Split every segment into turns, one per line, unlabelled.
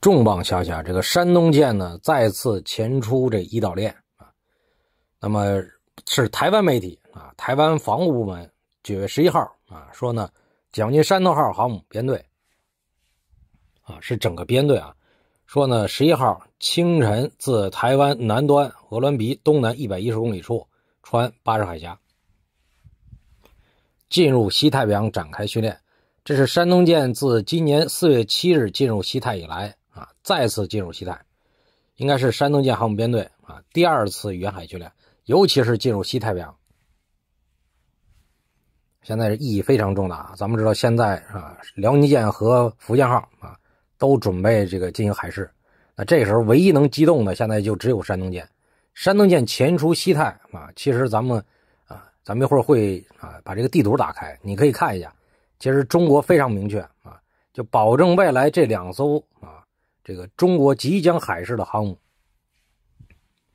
重磅消息！啊，这个山东舰呢再次前出这伊岛链啊，那么是台湾媒体啊，台湾防务部门九月十一号啊说呢，解放军山东号航母编队啊是整个编队啊，说呢十一号清晨自台湾南端鹅伦鼻东南一百一十公里处穿巴士海峡进入西太平洋展开训练。这是山东舰自今年四月七日进入西太以来。啊，再次进入西太，应该是山东舰航母编队啊第二次远海训练，尤其是进入西太平洋，现在是意义非常重大。咱们知道，现在啊，辽宁舰和福建号啊都准备这个进行海试，那这时候唯一能机动的，现在就只有山东舰。山东舰前出西太啊，其实咱们啊，咱们一会儿会啊把这个地图打开，你可以看一下，其实中国非常明确啊，就保证未来这两艘啊。这个中国即将海试的航母，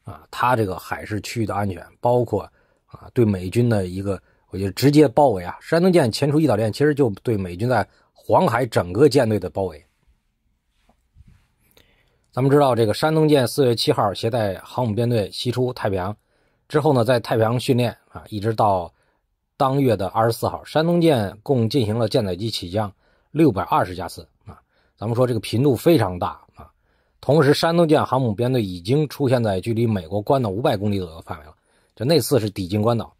啊，它这个海事区域的安全，包括啊，对美军的一个，我就直接包围啊。山东舰前出一岛链，其实就对美军在黄海整个舰队的包围。咱们知道，这个山东舰四月七号携带航母编队西出太平洋，之后呢，在太平洋训练啊，一直到当月的二十四号，山东舰共进行了舰载机起降六百二十架次啊。咱们说这个频度非常大。同时，山东舰航母编队已经出现在距离美国关岛五百公里左右范围了。就那次是抵近关岛，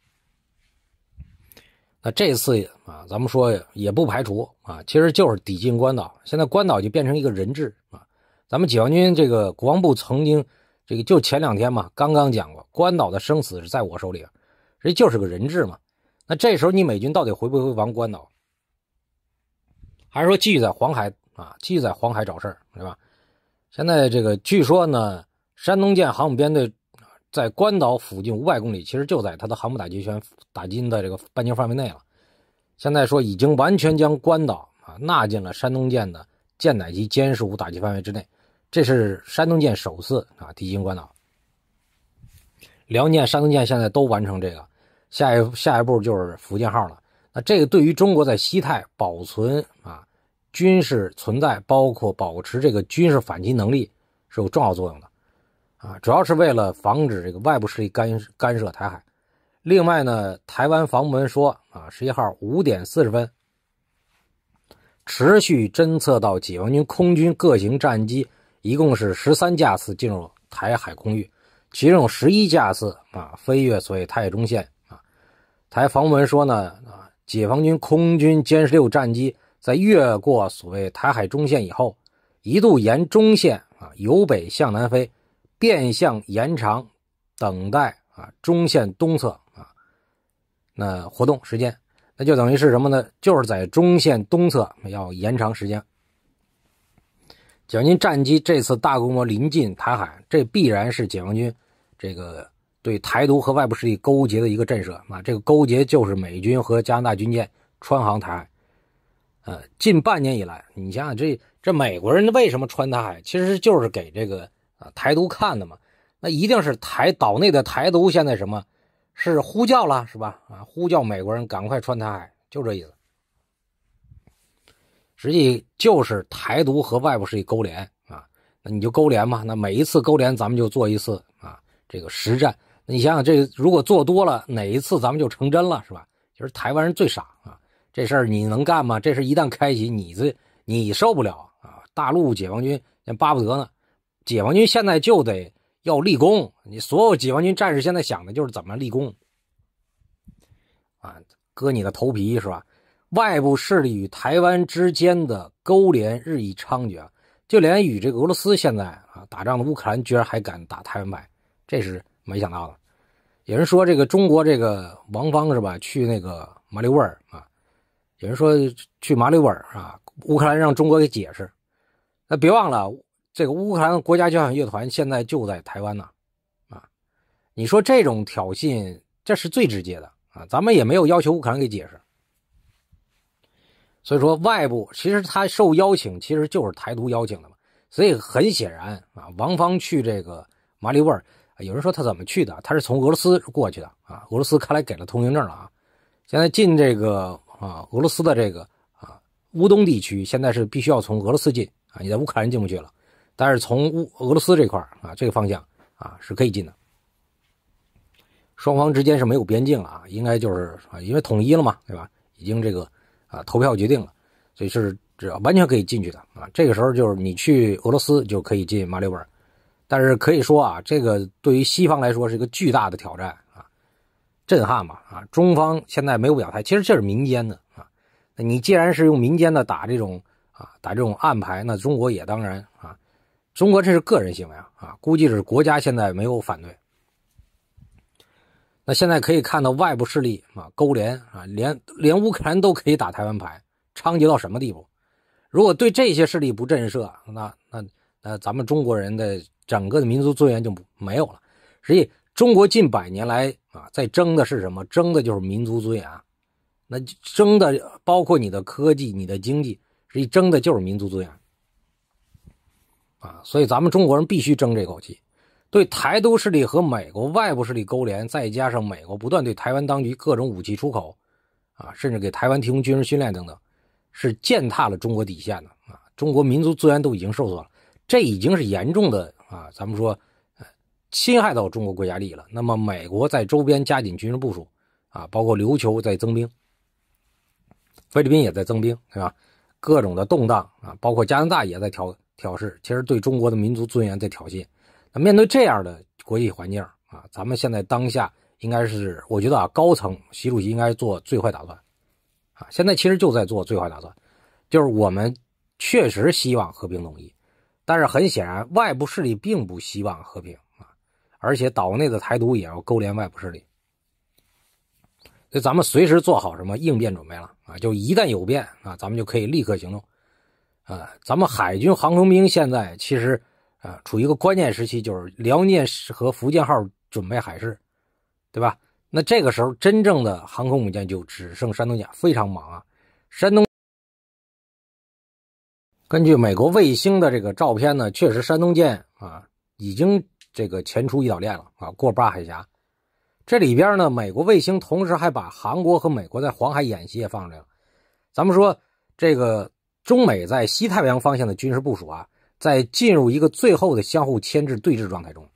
那这次啊，咱们说也不排除啊，其实就是抵近关岛。现在关岛就变成一个人质啊。咱们解放军这个国防部曾经，这个就前两天嘛，刚刚讲过，关岛的生死是在我手里，这就是个人质嘛。那这时候你美军到底回不回往关岛，还是说继续在黄海啊，继续在黄海找事儿，对吧？现在这个据说呢，山东舰航母编队在关岛附近五百公里，其实就在它的航母打击圈打击的这个半径范围内了。现在说已经完全将关岛啊纳进了山东舰的舰载机歼十五打击范围之内，这是山东舰首次啊抵近关岛。辽宁舰、山东舰现在都完成这个，下一下一步就是福建号了。那这个对于中国在西太保存啊。军事存在包括保持这个军事反击能力是有重要作用的，啊，主要是为了防止这个外部势力干干涉台海。另外呢，台湾防部门说啊，十一号五点四十分，持续侦测到解放军空军各型战机一共是十三架次进入台海空域，其中十一架次啊飞越所谓台中线啊。台防部门说呢啊，解放军空军歼十六战机。在越过所谓台海中线以后，一度沿中线啊由北向南飞，变相延长等待啊中线东侧啊那活动时间，那就等于是什么呢？就是在中线东侧要延长时间。解放军战机这次大规模临近台海，这必然是解放军这个对台独和外部势力勾结的一个震慑啊！这个勾结就是美军和加拿大军舰穿航台海。呃，近半年以来，你想想这这美国人为什么穿台海，其实就是给这个啊台独看的嘛。那一定是台岛内的台独现在什么，是呼叫了是吧？啊，呼叫美国人赶快穿台海，就这意思。实际就是台独和外部势力勾连啊，那你就勾连嘛。那每一次勾连，咱们就做一次啊这个实战。你想想，这如果做多了，哪一次咱们就成真了是吧？就是台湾人最傻。这事儿你能干吗？这事一旦开启，你这你受不了啊！大陆解放军巴不得呢。解放军现在就得要立功，你所有解放军战士现在想的就是怎么立功啊！割你的头皮是吧？外部势力与台湾之间的勾连日益猖獗，就连与这个俄罗斯现在啊打仗的乌克兰，居然还敢打台湾牌，这是没想到的。有人说这个中国这个王芳是吧？去那个马里味尔啊！有人说去马里乌尔啊，乌克兰让中国给解释。那别忘了，这个乌克兰国家交响乐团现在就在台湾呢。啊，你说这种挑衅，这是最直接的啊。咱们也没有要求乌克兰给解释。所以说，外部其实他受邀请，其实就是台独邀请的嘛。所以很显然啊，王芳去这个马里乌尔，有人说他怎么去的？他是从俄罗斯过去的啊。俄罗斯看来给了通行证了啊。现在进这个。啊，俄罗斯的这个啊，乌东地区现在是必须要从俄罗斯进啊，你在乌克兰人进不去了，但是从乌俄罗斯这块啊，这个方向啊是可以进的。双方之间是没有边境了啊，应该就是啊，因为统一了嘛，对吧？已经这个啊投票决定了，所以是只要完全可以进去的啊。这个时候就是你去俄罗斯就可以进马里乌尔，但是可以说啊，这个对于西方来说是一个巨大的挑战。震撼吧！啊，中方现在没有表态，其实这是民间的啊。那你既然是用民间的打这种啊，打这种暗牌，那中国也当然啊。中国这是个人行为啊，啊，估计是国家现在没有反对。那现在可以看到外部势力啊勾连啊，连连乌克兰都可以打台湾牌，猖獗到什么地步？如果对这些势力不震慑，那那那咱们中国人的整个的民族尊严就没有了。实际，中国近百年来。啊，在争的是什么？争的就是民族尊严。那争的包括你的科技、你的经济，你争的就是民族尊严。啊，所以咱们中国人必须争这口气。对台独势力和美国外部势力勾连，再加上美国不断对台湾当局各种武器出口，啊，甚至给台湾提供军事训练等等，是践踏了中国底线的。啊，中国民族尊严都已经受损了，这已经是严重的啊。咱们说。侵害到中国国家利益了，那么美国在周边加紧军事部署，啊，包括琉球在增兵，菲律宾也在增兵，对吧？各种的动荡啊，包括加拿大也在挑挑事，其实对中国的民族尊严在挑衅。那面对这样的国际环境啊，咱们现在当下应该是，我觉得啊，高层习主席应该做最坏打算，啊，现在其实就在做最坏打算，就是我们确实希望和平统一，但是很显然外部势力并不希望和平。而且岛内的台独也要勾连外部势力，所以咱们随时做好什么应变准备了啊？就一旦有变啊，咱们就可以立刻行动。啊，咱们海军航空兵现在其实啊处于一个关键时期，就是辽宁和福建号准备海试，对吧？那这个时候真正的航空母舰就只剩山东舰，非常忙啊。山东根据美国卫星的这个照片呢，确实山东舰啊已经。这个前出一岛链了啊，过巴海峡，这里边呢，美国卫星同时还把韩国和美国在黄海演习也放出来了。咱们说这个中美在西太平洋方向的军事部署啊，在进入一个最后的相互牵制对峙状态中，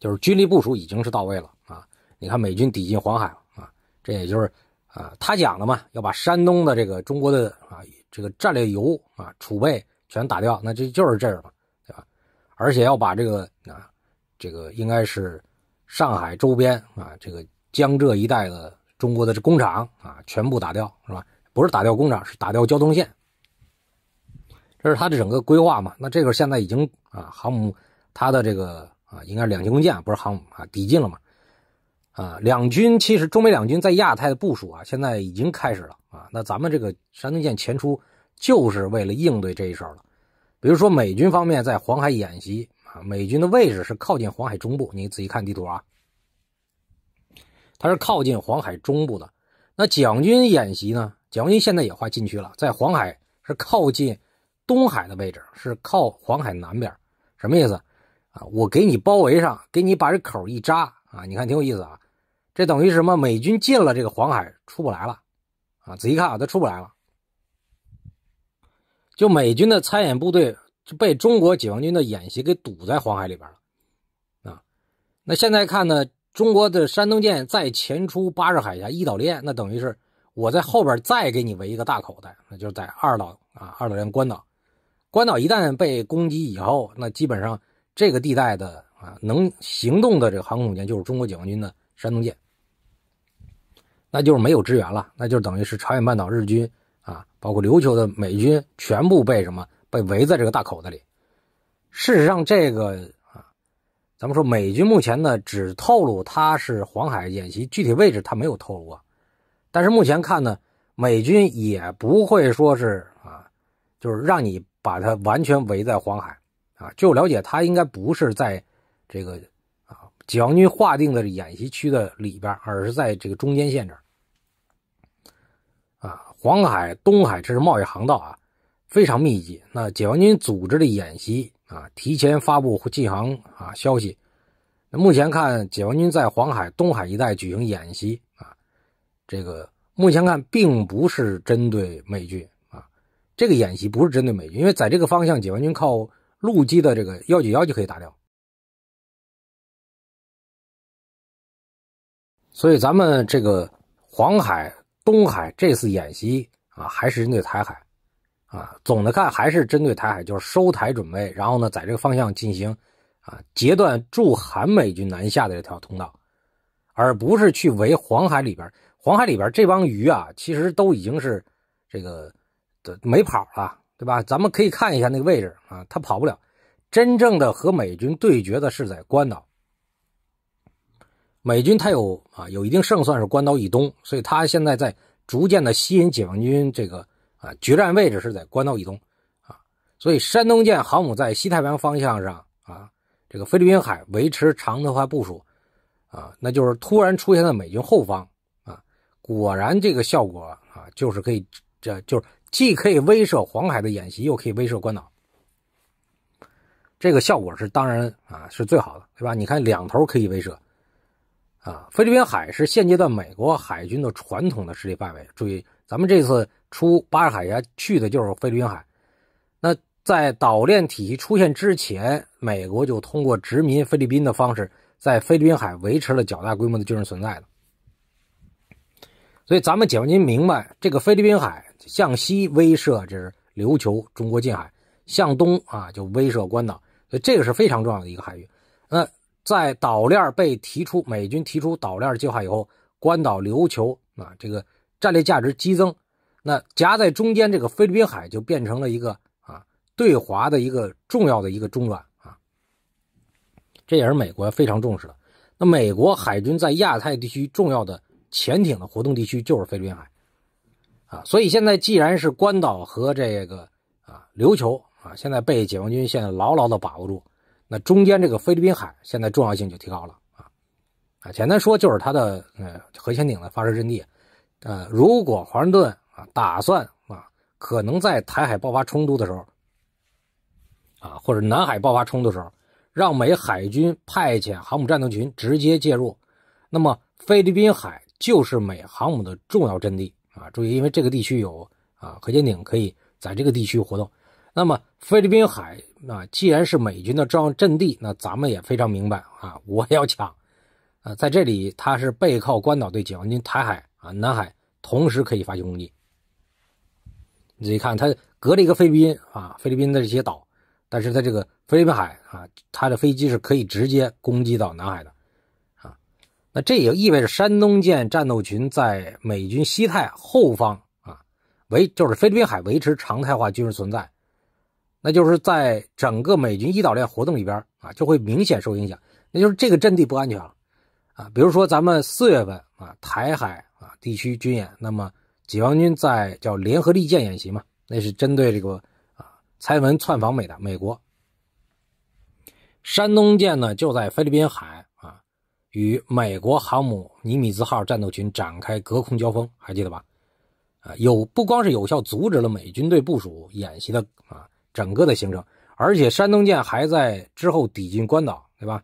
就是军力部署已经是到位了啊。你看美军抵近黄海了啊，这也就是啊，他讲的嘛，要把山东的这个中国的啊这个战略油啊储备全打掉，那这就是这嘛。而且要把这个啊，这个应该是上海周边啊，这个江浙一带的中国的工厂啊，全部打掉，是吧？不是打掉工厂，是打掉交通线。这是他的整个规划嘛？那这个现在已经啊，航母它的这个啊，应该是两栖攻舰，不是航母啊，抵近了嘛？啊，两军其实中美两军在亚太的部署啊，现在已经开始了啊。那咱们这个山东舰前出，就是为了应对这一手了。比如说美军方面在黄海演习啊，美军的位置是靠近黄海中部，你仔细看地图啊，它是靠近黄海中部的。那蒋军演习呢？蒋军现在也划禁区了，在黄海是靠近东海的位置，是靠黄海南边。什么意思啊？我给你包围上，给你把这口一扎啊！你看挺有意思啊，这等于什么？美军进了这个黄海出不来了啊！仔细看啊，他出不来了。就美军的参演部队。就被中国解放军的演习给堵在黄海里边了，啊，那现在看呢，中国的山东舰再前出巴士海峡一岛链，那等于是我在后边再给你围一个大口袋，那就是在二岛啊，二岛链关岛，关岛一旦被攻击以后，那基本上这个地带的啊能行动的这个航空母舰就是中国解放军的山东舰，那就是没有支援了，那就等于是朝鲜半岛日军啊，包括琉球的美军全部被什么？被围在这个大口子里。事实上，这个啊，咱们说美军目前呢，只透露它是黄海演习，具体位置他没有透露。啊。但是目前看呢，美军也不会说是啊，就是让你把它完全围在黄海啊。据我了解，它应该不是在这个啊解放军划定的演习区的里边，而是在这个中间线这儿啊，黄海、东海这是贸易航道啊。非常密集，那解放军组织的演习啊，提前发布进航啊消息。那目前看，解放军在黄海、东海一带举行演习啊，这个目前看并不是针对美军啊。这个演习不是针对美军，因为在这个方向，解放军靠陆基的这个幺九幺就可以打掉。所以咱们这个黄海、东海这次演习啊，还是针对台海。啊，总的看还是针对台海，就是收台准备，然后呢，在这个方向进行，啊，截断驻韩美军南下的这条通道，而不是去围黄海里边。黄海里边这帮鱼啊，其实都已经是这个的没跑了，对吧？咱们可以看一下那个位置啊，他跑不了。真正的和美军对决的是在关岛，美军他有啊，有一定胜算是关岛以东，所以他现在在逐渐的吸引解放军这个。啊，决战位置是在关岛以东，啊，所以山东舰航母在西太平洋方向上啊，这个菲律宾海维持常态化部署，啊，那就是突然出现在美军后方，啊，果然这个效果啊，就是可以，这就是既可以威慑黄海的演习，又可以威慑关岛，这个效果是当然啊，是最好的，对吧？你看两头可以威慑，啊，菲律宾海是现阶段美国海军的传统的势力范围，注意咱们这次。出巴士海峡去的就是菲律宾海。那在岛链体系出现之前，美国就通过殖民菲律宾的方式，在菲律宾海维持了较大规模的军事存在的。所以，咱们解放军明白，这个菲律宾海向西威慑这是琉球、中国近海，向东啊就威慑关岛，所以这个是非常重要的一个海域。那在岛链被提出，美军提出岛链计划以后，关岛、琉球啊，这个战略价值激增。那夹在中间这个菲律宾海就变成了一个啊对华的一个重要的一个中转啊，这也是美国非常重视的。那美国海军在亚太地区重要的潜艇的活动地区就是菲律宾海，啊，所以现在既然是关岛和这个啊琉球啊现在被解放军现在牢牢的把握住，那中间这个菲律宾海现在重要性就提高了啊啊，简单说就是它的呃核潜艇的发射阵地，呃，如果华盛顿。打算啊，可能在台海爆发冲突的时候，啊或者南海爆发冲突的时候，让美海军派遣航母战斗群直接介入。那么菲律宾海就是美航母的重要阵地啊！注意，因为这个地区有啊核潜艇可以在这个地区活动。那么菲律宾海啊，既然是美军的重要阵地，那咱们也非常明白啊，我要抢啊！在这里，它是背靠关岛对解放军台海啊、南海同时可以发起攻击。你一看，它隔着一个菲律宾啊，菲律宾的这些岛，但是它这个菲律宾海啊，它的飞机是可以直接攻击到南海的啊。那这也意味着山东舰战斗群在美军西太后方啊，维就是菲律宾海维持常态化军事存在，那就是在整个美军一岛链活动里边啊，就会明显受影响，那就是这个阵地不安全了啊。比如说咱们四月份啊，台海啊地区军演，那么。解放军在叫联合利剑演习嘛，那是针对这个啊，蔡文窜访美，的美国，山东舰呢就在菲律宾海啊，与美国航母尼米兹号战斗群展开隔空交锋，还记得吧？啊，有不光是有效阻止了美军队部署演习的啊，整个的行程，而且山东舰还在之后抵近关岛，对吧？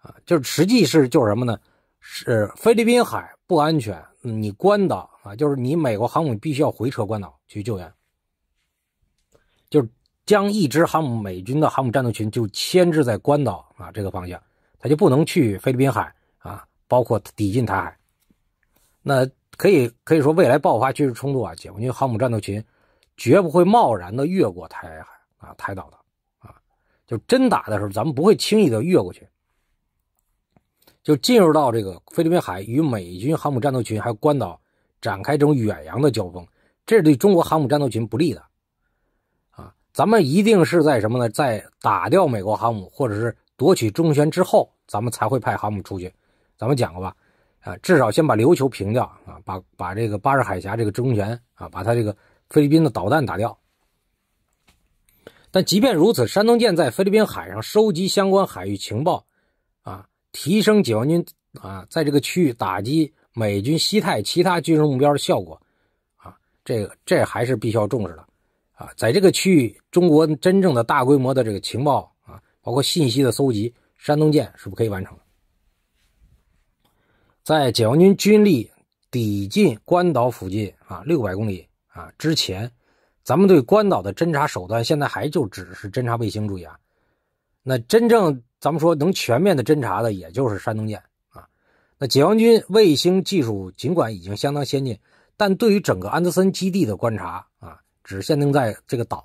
啊，就是实际是就是什么呢？是菲律宾海不安全。你关岛啊，就是你美国航母必须要回撤关岛去救援，就是将一支航母美军的航母战斗群就牵制在关岛啊这个方向，他就不能去菲律宾海啊，包括抵近台海。那可以可以说未来爆发军事冲突啊，解放军航母战斗群绝不会贸然的越过台海啊台岛的啊，就真打的时候咱们不会轻易的越过去。就进入到这个菲律宾海与美军航母战斗群还有关岛展开这种远洋的交锋，这是对中国航母战斗群不利的，啊，咱们一定是在什么呢？在打掉美国航母或者是夺取中权之后，咱们才会派航母出去。咱们讲过吧？啊，至少先把琉球平掉啊，把把这个巴士海峡这个中权啊，把他这个菲律宾的导弹打掉。但即便如此，山东舰在菲律宾海上收集相关海域情报。提升解放军啊，在这个区域打击美军西太其他军事目标的效果啊，这个这还是必须要重视的啊。在这个区域，中国真正的大规模的这个情报啊，包括信息的搜集，山东舰是不可以完成的。在解放军军力抵近关岛附近啊，六百公里啊之前，咱们对关岛的侦察手段现在还就只是侦察卫星。注意啊，那真正。咱们说能全面的侦查的，也就是山东舰啊。那解放军卫星技术尽管已经相当先进，但对于整个安德森基地的观察啊，只限定在这个岛。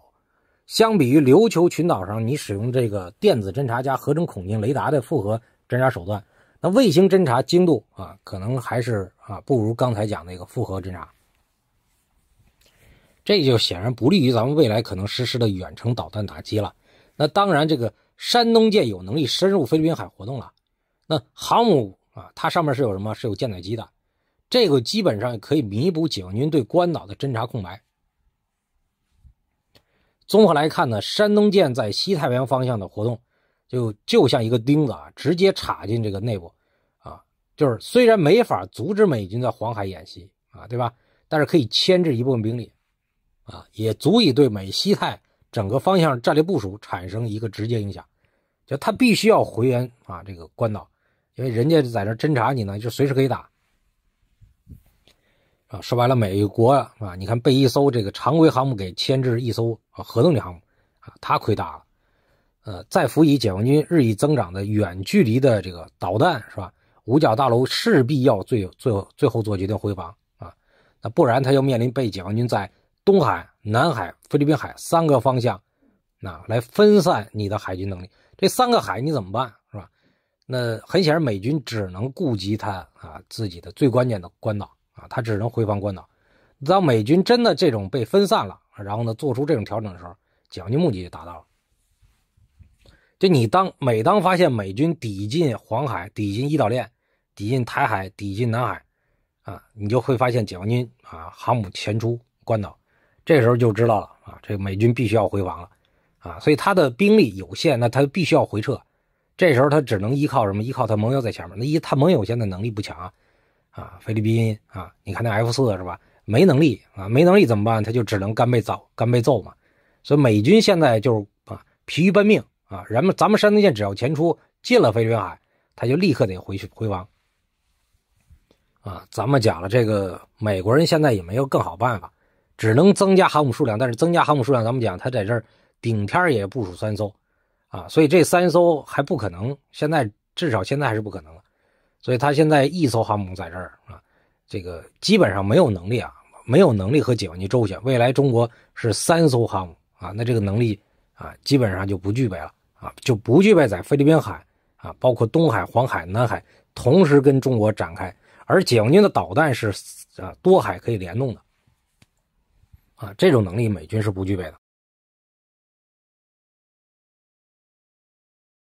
相比于琉球群岛上，你使用这个电子侦察加合成孔径雷达的复合侦察手段，那卫星侦察精度啊，可能还是啊不如刚才讲那个复合侦察。这就显然不利于咱们未来可能实施的远程导弹打击了。那当然这个。山东舰有能力深入菲律宾海活动了，那航母啊，它上面是有什么？是有舰载机的，这个基本上可以弥补解放军对关岛的侦察空白。综合来看呢，山东舰在西太平洋方向的活动，就就像一个钉子啊，直接插进这个内部，啊，就是虽然没法阻止美军在黄海演习啊，对吧？但是可以牵制一部分兵力，啊，也足以对美西太。整个方向战略部署产生一个直接影响，就他必须要回援啊，这个关岛，因为人家在这侦察你呢，就随时可以打。啊，说白了，美国啊，你看被一艘这个常规航母给牵制一艘啊核动力航母啊，他亏大了。呃，再辅以解放军日益增长的远距离的这个导弹，是吧？五角大楼势必要最最最后做决定回防啊，那不然他要面临被解放军在。东海、南海、菲律宾海三个方向，那来分散你的海军能力。这三个海你怎么办，是吧？那很显然，美军只能顾及他啊自己的最关键的关岛啊，他只能回防关岛。当美军真的这种被分散了，然后呢做出这种调整的时候，解放军目的就达到了。就你当每当发现美军抵近黄海、抵近伊岛链、抵近台海、抵近南海啊，你就会发现解放军啊航母前出关岛。这时候就知道了啊，这个美军必须要回防了，啊，所以他的兵力有限，那他必须要回撤。这时候他只能依靠什么？依靠他盟友在前面。那一他盟友现在能力不强啊，啊，菲律宾啊，你看那 F 四是吧？没能力啊，没能力怎么办？他就只能干被造，干被揍嘛。所以美军现在就是啊疲于奔命啊，人们咱们山东舰只要前出进了菲律宾海，他就立刻得回去回防。啊，咱们讲了这个美国人现在也没有更好办法。只能增加航母数量，但是增加航母数量，咱们讲它在这儿顶天也部署三艘，啊，所以这三艘还不可能，现在至少现在还是不可能了。所以他现在一艘航母在这儿啊，这个基本上没有能力啊，没有能力和解放军周旋。未来中国是三艘航母啊，那这个能力啊，基本上就不具备了啊，就不具备在菲律宾海啊，包括东海、黄海、南海同时跟中国展开，而解放军的导弹是啊多海可以联动的。啊，这种能力美军是不具备的。